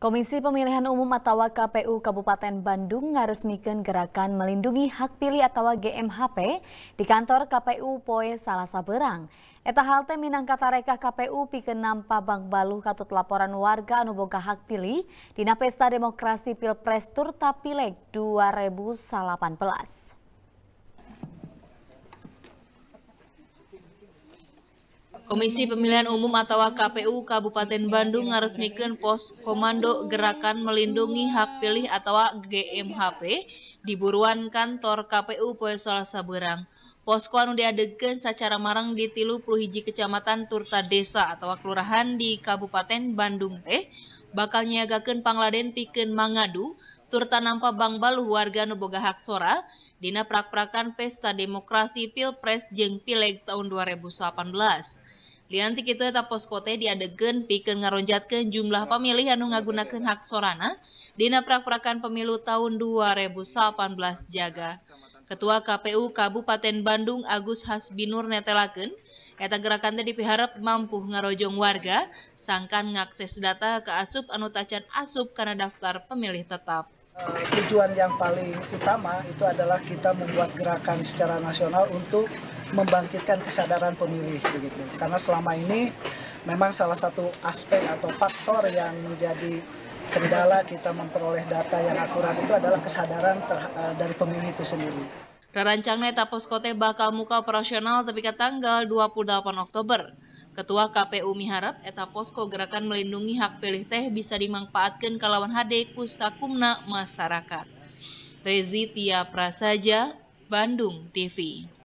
Komisi Pemilihan Umum atau KPU Kabupaten Bandung ngaresmikan gerakan melindungi hak pilih atau GMHP di kantor KPU Poe Salasa Berang. Eta halte minangka tareka KPU pikeun nampa bang baluh katut laporan warga anu boga hak pilih dina pesta demokrasi Pilpres Turta Pileg 2018. Komisi Pemilihan Umum atau KPU Kabupaten Bandung ngaresmikan pos komando gerakan melindungi hak pilih atau GMHP di buruan kantor KPU Poe Saberang. Berang. Posko anu diadegan secara marang di tilu puluh kecamatan Turta Desa atau Kelurahan di Kabupaten Bandung teh bakal nyiagakan pangladen pikeun mangadu turta nampa bangbaluh warga nu hak sora dina prak-prakan pesta demokrasi Pilpres jeung Pileg tahun 2018. Lianti kita eta poskote teh pikir pikeun jumlah pemilih anu ngagunakeun hak sorana dina prak-prakan pemilu tahun 2018 jaga. Ketua KPU Kabupaten Bandung Agus Hasbinur netelaken, eta gerakan tadi diharap mampu ngarojong warga sangkan ngakses data ke asup anu tacan asup karena daftar pemilih tetap eh, tujuan yang paling utama itu adalah kita membuat gerakan secara nasional untuk membangkitkan kesadaran pemilih begitu. Karena selama ini memang salah satu aspek atau faktor yang menjadi kendala kita memperoleh data yang akurat itu adalah kesadaran eh, dari pemilih itu sendiri. Rancangnya tapos kote bakal muka operasional ke tanggal 28 Oktober. Ketua KPU miharap eta posko gerakan melindungi hak pilih teh bisa dimanfaatkan kalawan HD kusakumna masyarakat. Rezi Tia Prasaja, Bandung TV.